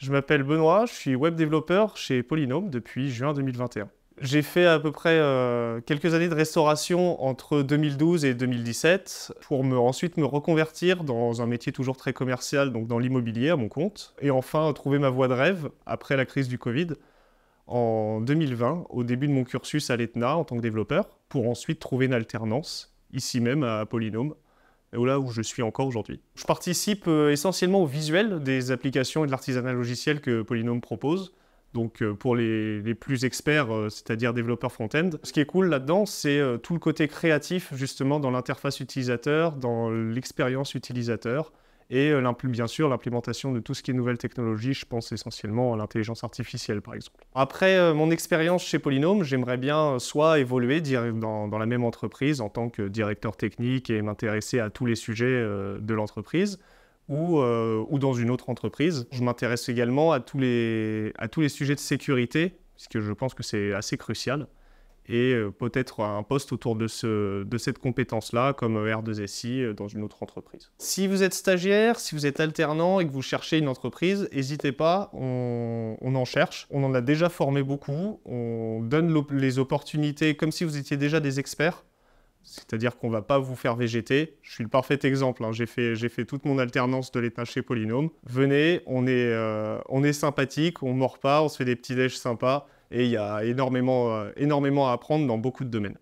Je m'appelle Benoît, je suis web développeur chez Polynome depuis juin 2021. J'ai fait à peu près euh, quelques années de restauration entre 2012 et 2017 pour me, ensuite me reconvertir dans un métier toujours très commercial, donc dans l'immobilier à mon compte, et enfin trouver ma voie de rêve après la crise du Covid en 2020, au début de mon cursus à l'ETNA en tant que développeur, pour ensuite trouver une alternance ici même à Polynome là où je suis encore aujourd'hui. Je participe euh, essentiellement au visuel des applications et de l'artisanat logiciel que Polynome propose. Donc euh, pour les, les plus experts, euh, c'est-à-dire développeurs front-end. Ce qui est cool là-dedans, c'est tout le côté créatif justement dans l'interface utilisateur, dans l'expérience utilisateur et euh, bien sûr l'implémentation de tout ce qui est nouvelles technologies, je pense essentiellement à l'intelligence artificielle par exemple. Après euh, mon expérience chez Polynome, j'aimerais bien euh, soit évoluer dans, la même entreprise en tant que directeur technique et m'intéresser à tous les sujets de l'entreprise, ou, dans une autre entreprise. Je m'intéresse également à tous, les, à tous les sujets de sécurité, puisque je pense que c'est assez crucial et euh, peut-être un poste autour de, ce, de cette compétence-là, comme euh, R2SI euh, dans une autre entreprise. Si vous êtes stagiaire, si vous êtes alternant et que vous cherchez une entreprise, n'hésitez pas, on, en cherche, on en a déjà formé beaucoup, on donne les opportunités comme si vous étiez déjà des experts. C'est-à-dire qu'on ne va pas vous faire végéter. Je suis le parfait exemple. Hein. J'ai fait, fait, toute mon alternance de l'état chez Polynôme. Venez, on est, on est sympathique, on ne mord pas, on se fait des petits déj sympas et il y a euh, énormément, à apprendre dans beaucoup de domaines.